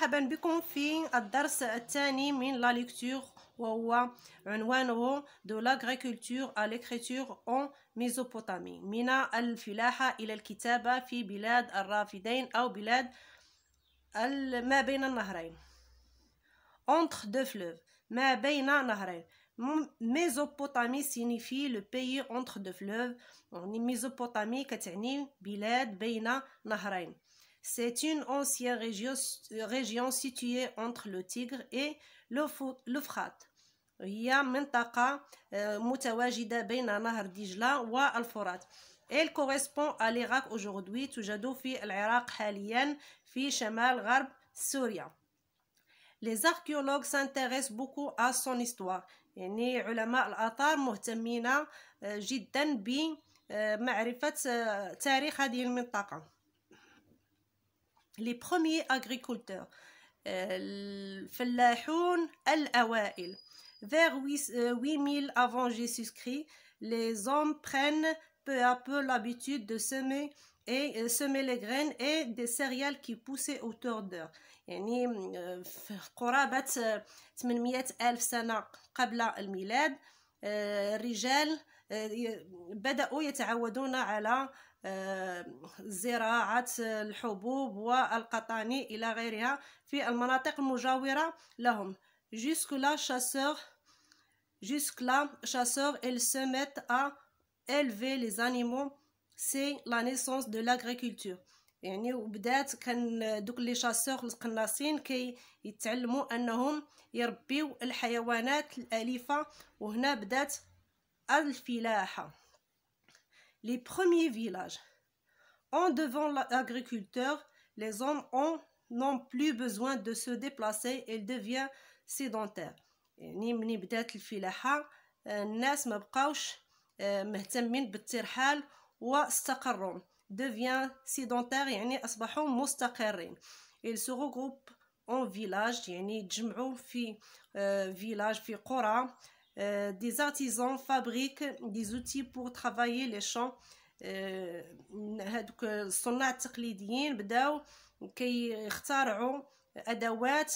مرحبا بكم في الدرس الثاني من لا ليكتور وهو عنوانه دو لاغريكولتور ا ليكريتور اون ميزوبوتامي من الفلاحة إلى الكتابة في بلاد الرافدين أو بلاد ما بين النهرين اونتر دو فلوف ما بين نهرين ميزوبوتامي سينيفي لو بيي اونتر دو فلوف يعني ميزوبوتامي كتعني بلاد بين نهرين C'est une ancienne région, région, située entre le Tigre et l'Euphrate. هي منطقة متواجدة بين نهر دجلة والفرات. Elle correspond à l'Irak aujourd'hui, توجد في العراق حاليا في شمال غرب سوريا. Les archéologues s'intéressent beaucoup à son histoire. يعني علماء الآثار مهتمين جدا بمعرفة تاريخ هذه المنطقة. les premiers agriculteurs, euh, al-Awa'il. Vers 8000 euh, avant Jésus-Christ, les hommes prennent peu à peu l'habitude de semer et euh, semer les graines et des céréales qui poussaient autour d'eux. يعني في قرابة 800 ألف سنة قبل الميلاد الرجال بدأوا يتعودون على آه، زراعة الحبوب والقطاني إلى غيرها في المناطق المجاورة لهم jusque لا شاسور jusque لا شاسور إل سمت أ إلفي لزانيمو سي animaux c'est la naissance يعني وبدات كان دوك لي شاسور القناصين كي يتعلموا انهم يربيو الحيوانات الاليفه وهنا بدات الفلاحه les premiers villages. En devant l'agriculteur, les hommes n'ont plus besoin de se déplacer, ils deviennent sédentaires. يعني من بدات الفلاحة الناس ما بقاوش مهتمين بالترحال واستقروا devient sédentaire يعني أصبحوا مستقرين ils se regroupent en village يعني يتجمعوا في village في قرى Euh, des artisans fabriquent des outils pour travailler les champs هذوك الصناع التقليديين بداو كيخترعوا ادوات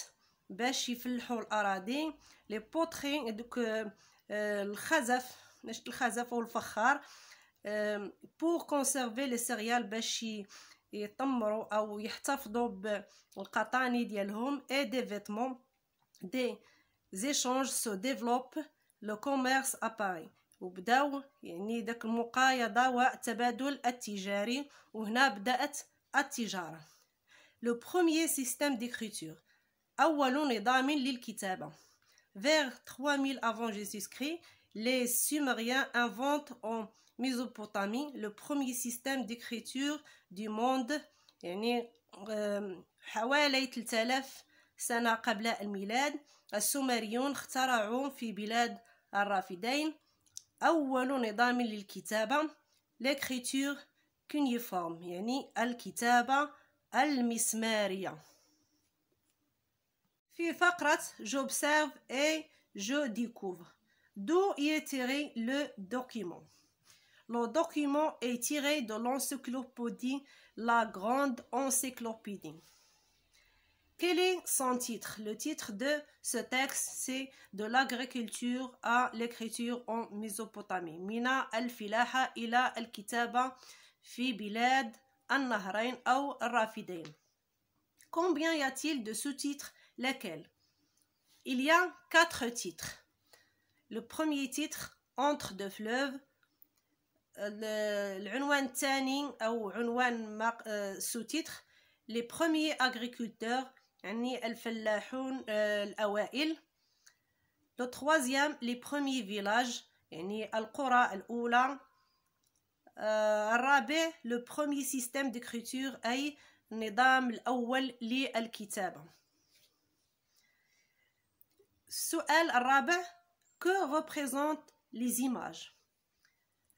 باش يفلحوا الاراضي لي بوتري دوك الخزف ماشي الخزف والفخار بور كونسيرفي لي سيريال باش يطمروا او يحتفظوا بالقطاني ديالهم اي دي فيتمون دي échanges se développent لو كوميرس اباري وبداو يعني داك المقايضه والتبادل التجاري وهنا بدات التجاره لو بروميير سيستيم ديكريتور اول نظام للكتابه فيغ 3000 افون جيسوس كري لي سومريان انفونت اون ميزوبوتامي لو premier سيستيم ديكريتور دو موند يعني euh, حوالي 3000 سنة قبل الميلاد السومريون اخترعوا في بلاد الرافدين أول نظام للكتابة لكريتور كونيفورم يعني الكتابة المسمارية في فقرة جوبسيرف اي جو ديكوفر دو يتيري لو دوكيمون لو دوكيمون اي tiré دو لونسيكلوبودي لا Grande Encyclopédie. Quel est son titre Le titre de ce texte, c'est De l'agriculture à l'écriture en Mésopotamie. Mina al-Filaha ila al-Kitaba fi bilad al-Nahrain ou rafidain Combien y a-t-il de sous-titres Lesquels Il y a quatre titres. Le premier titre, Entre deux fleuves. Euh, le premier euh, sous-titre, Les premiers agriculteurs يعني الفلاحون آه، الأوائل لو تخوازيام لي برومي فيلاج يعني القرى الأولى آه، الرابع لو برومي سيستيم ديكريتور أي النظام الأول للكتابة السؤال الرابع كو ريبريزونت لي زيماج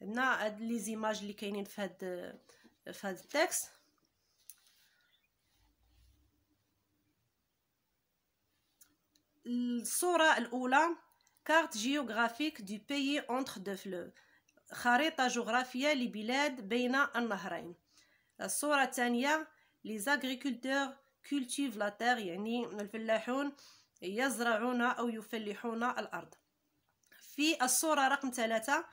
هنا هاد لي زيماج اللي كاينين في هاد في هاد التكست الصورة الأولى كارت جيوغرافيك دو بيي اونتر دو فلو خريطة جغرافية لبلاد بين النهرين الصورة الثانية لي زاغريكولتور كولتيف لا تير يعني الفلاحون يزرعون أو يفلحون الأرض في الصورة رقم ثلاثة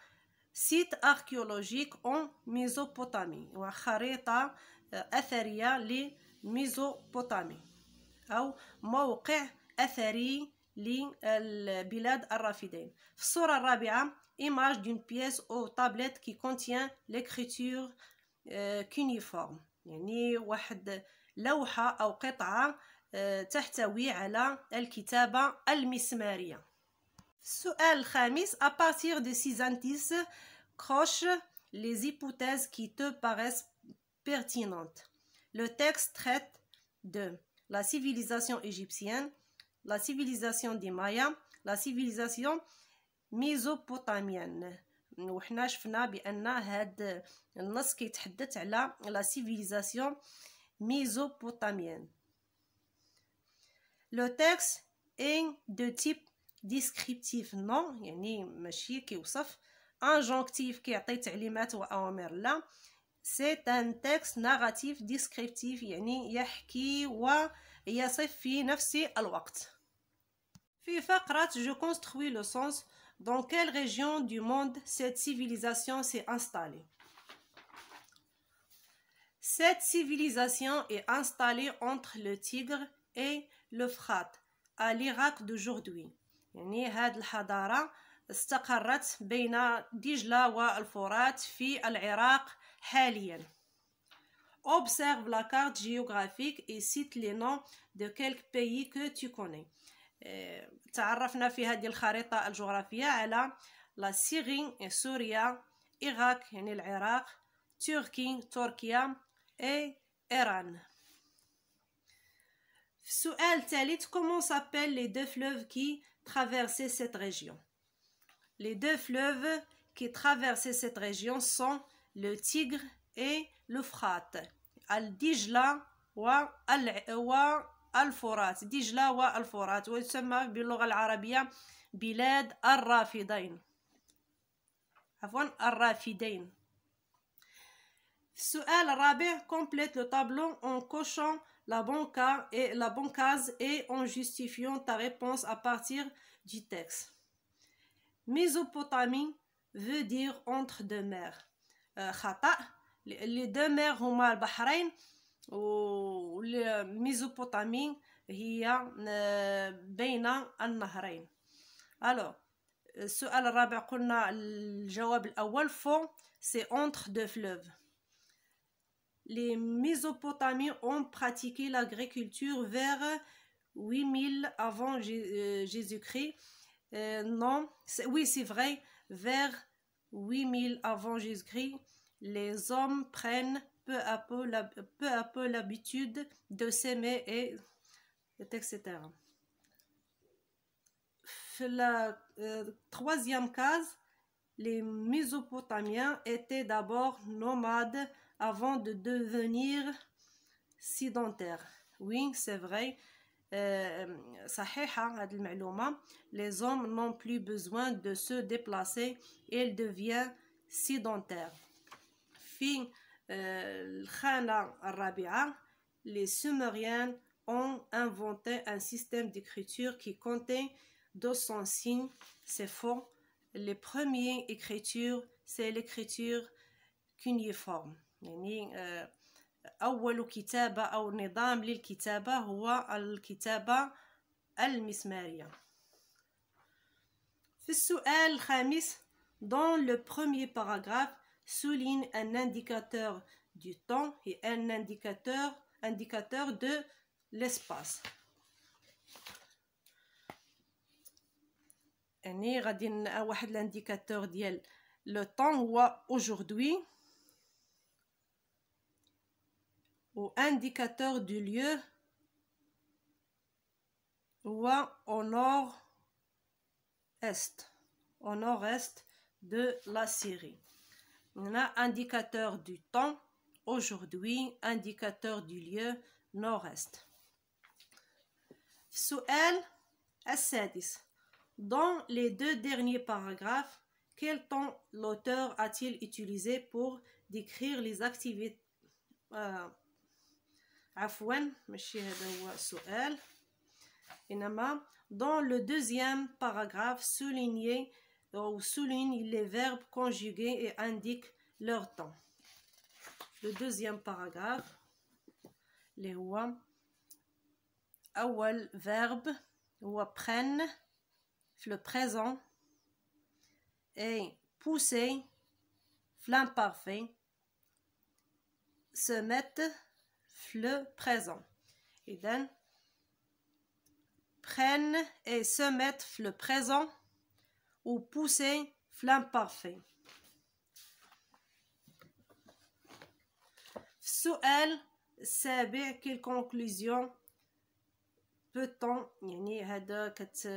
سيت أركيولوجيك أون ميزوبوتامي وخريطة آه، أثرية لميزوبوتامي أو موقع أثري للبلاد الرافدين Sur la الرابعة image d'une pièce ou tablette qui contient l'écriture euh, cuneiforme يعني ou لوحة أو قطعة euh, تحتوي على الكتابة المسمارية السؤال الخامس à partir de six indices croche les hypothèses qui te paraissent pertinentes le texte traite de la civilisation égyptienne la civilisation des Mayas la civilisation mésopotamienne وحنا شفنا بان هاد النص كيتحدث على لا civilisation ميزوبوتاميان لو تيكس ان دو تيب descriptif يعني ماشي كيوصف انجونكتيف كيعطي تعليمات واوامر لا سي ان تيكس ناراتيف ديسكريبتيف يعني يحكي و يصف في نفس Dans في فقرة Je construis le sens dans quelle région du monde cette civilisation s'est installée Cette civilisation est installée entre le Tigre et l'Euphrate à l'Irak d'aujourd'hui. يعني هاد الحضارة استقرت بين دجلة والفرات في العراق d'aujourd'hui observe la carte géographique et cite les noms de quelques pays que tu connais. La euh, في هذه الخريطة la على la Syrie, l'Irak, et يعني et Turquie, تركيا Iran. comment s'appellent les deux fleuves qui traversaient cette région Les deux fleuves qui traversaient cette région sont le Tigre et l'Euphrate. Al-Dijla wa Al-Furat. Dijla wa Al-Furat. langue arabe. "Bilad al الرافدين. عفوا الرافدين. السؤال الرابع complète le tableau en cochant la, banca et la et en justifiant ta réponse à partir du texte. Mésopotamie veut dire entre deux mers. Euh, les deux mers هما البحرين والميزوبوتامي alors بين النهرين الو السؤال الرابع le الجواب الاول فون c'est entre deux fleuves. les Mésopotamiens ont pratiqué l'agriculture vers 8000 avant euh, Jésus-Christ. Euh, non, oui, c'est vrai, vers 8000 avant Jésus-Christ les hommes prennent peu à peu, l'habitude de s'aimer et etc. La euh, troisième case, les Mésopotamiens étaient d'abord nomades avant de devenir sédentaires. Oui, c'est vrai. Euh, hein, les hommes n'ont plus besoin de se déplacer ils deviennent sédentaires. Euh, les Sumériens ont inventé un système d'écriture qui comptait 200 signes. C'est faux. Les premières écritures, c'est l'écriture cuneiforme. يعني أول كتابة أو نظام للكتابة هو الكتابة المسمارية. في السؤال الخامس dans le premier paragraphe souligne un indicateur du temps et un indicateur, indicateur de l'espace. lindicateur غادي temps واحد aujourd'hui ou indicateur du lieu au nord est au nord est de la Syrie on a indicateur du temps, aujourd'hui, indicateur du lieu, nord-est. s السادس Dans les deux derniers paragraphes, quel temps l'auteur a-t-il utilisé pour décrire les activités euh, dans le deuxième paragraphe souligné, ou souligne les verbes conjugués et indique leur temps. Le deuxième paragraphe, les rois. Aoual, verbe هو prennent le présent et pousser l'imparfait se mettre le présent. Et then, prennent et se mettent le présent ou pousser l'imparfait السؤال السابع كي كونكلوزيون بوتون يعني هذا كت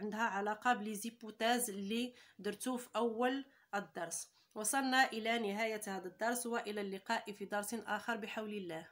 عندها علاقه بلي زيبوتاز اللي درتو في اول الدرس وصلنا الى نهايه هذا الدرس والى اللقاء في درس اخر بحول الله